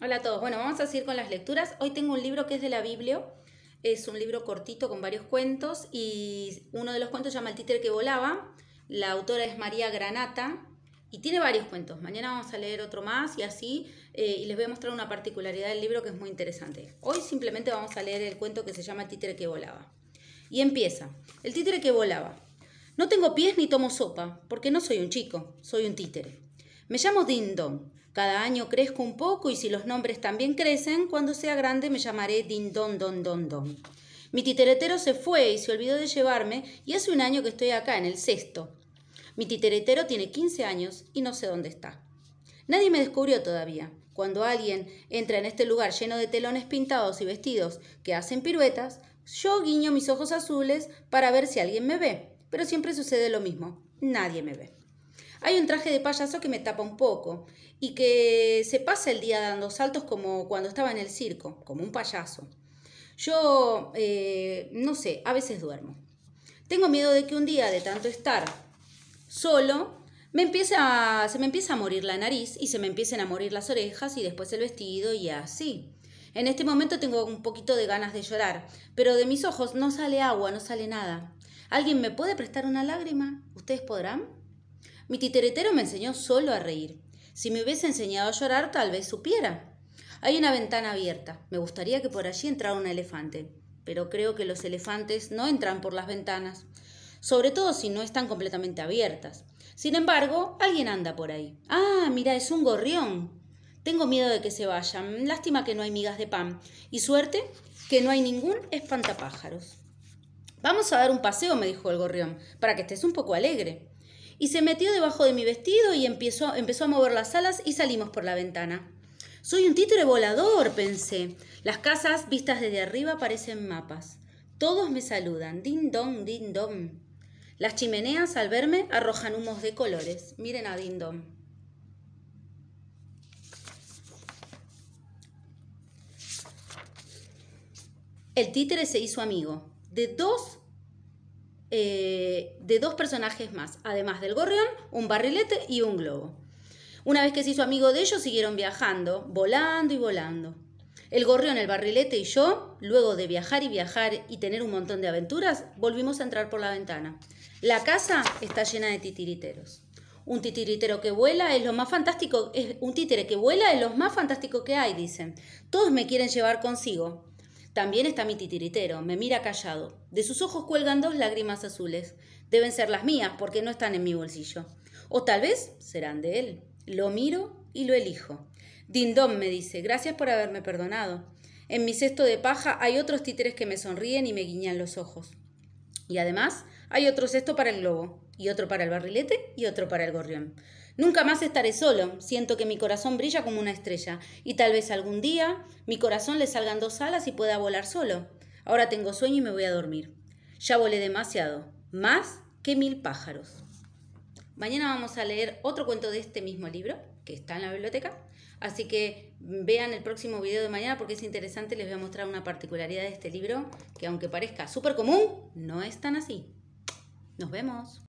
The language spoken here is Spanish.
Hola a todos. Bueno, vamos a seguir con las lecturas. Hoy tengo un libro que es de la Biblia. Es un libro cortito con varios cuentos y uno de los cuentos se llama El títere que volaba. La autora es María Granata y tiene varios cuentos. Mañana vamos a leer otro más y así. Eh, y les voy a mostrar una particularidad del libro que es muy interesante. Hoy simplemente vamos a leer el cuento que se llama El títere que volaba. Y empieza. El títere que volaba. No tengo pies ni tomo sopa, porque no soy un chico, soy un títere. Me llamo Dindon cada año crezco un poco y si los nombres también crecen, cuando sea grande me llamaré din Don Don Don. Mi titeretero se fue y se olvidó de llevarme y hace un año que estoy acá, en el sexto. Mi titeretero tiene 15 años y no sé dónde está. Nadie me descubrió todavía. Cuando alguien entra en este lugar lleno de telones pintados y vestidos que hacen piruetas, yo guiño mis ojos azules para ver si alguien me ve, pero siempre sucede lo mismo, nadie me ve. Hay un traje de payaso que me tapa un poco y que se pasa el día dando saltos como cuando estaba en el circo, como un payaso. Yo, eh, no sé, a veces duermo. Tengo miedo de que un día de tanto estar solo, me se me empiece a morir la nariz y se me empiecen a morir las orejas y después el vestido y así. En este momento tengo un poquito de ganas de llorar, pero de mis ojos no sale agua, no sale nada. ¿Alguien me puede prestar una lágrima? ¿Ustedes podrán? Mi titeretero me enseñó solo a reír. Si me hubiese enseñado a llorar, tal vez supiera. Hay una ventana abierta. Me gustaría que por allí entrara un elefante. Pero creo que los elefantes no entran por las ventanas, sobre todo si no están completamente abiertas. Sin embargo, alguien anda por ahí. Ah, mira, es un gorrión. Tengo miedo de que se vayan. Lástima que no hay migas de pan. Y suerte que no hay ningún espantapájaros. Vamos a dar un paseo, me dijo el gorrión, para que estés un poco alegre y se metió debajo de mi vestido y empezó, empezó a mover las alas y salimos por la ventana. Soy un títere volador, pensé. Las casas vistas desde arriba parecen mapas. Todos me saludan, din don, din don. Las chimeneas al verme arrojan humos de colores. Miren a din don. El títere se hizo amigo de dos eh, de dos personajes más, además del gorrión, un barrilete y un globo. Una vez que se hizo amigo de ellos, siguieron viajando, volando y volando. El gorrión, el barrilete y yo, luego de viajar y viajar y tener un montón de aventuras, volvimos a entrar por la ventana. La casa está llena de titiriteros. Un titiritero que vuela es lo más fantástico, es un títere que vuela es lo más fantástico que hay, dicen. Todos me quieren llevar consigo. También está mi titiritero, me mira callado. De sus ojos cuelgan dos lágrimas azules. Deben ser las mías porque no están en mi bolsillo. O tal vez serán de él. Lo miro y lo elijo. Dindón me dice, gracias por haberme perdonado. En mi cesto de paja hay otros títeres que me sonríen y me guiñan los ojos. Y además hay otro cesto para el globo, y otro para el barrilete y otro para el gorrión. Nunca más estaré solo, siento que mi corazón brilla como una estrella, y tal vez algún día mi corazón le salgan dos alas y pueda volar solo. Ahora tengo sueño y me voy a dormir. Ya volé demasiado, más que mil pájaros. Mañana vamos a leer otro cuento de este mismo libro, que está en la biblioteca, así que vean el próximo video de mañana porque es interesante, les voy a mostrar una particularidad de este libro que aunque parezca súper común, no es tan así. Nos vemos.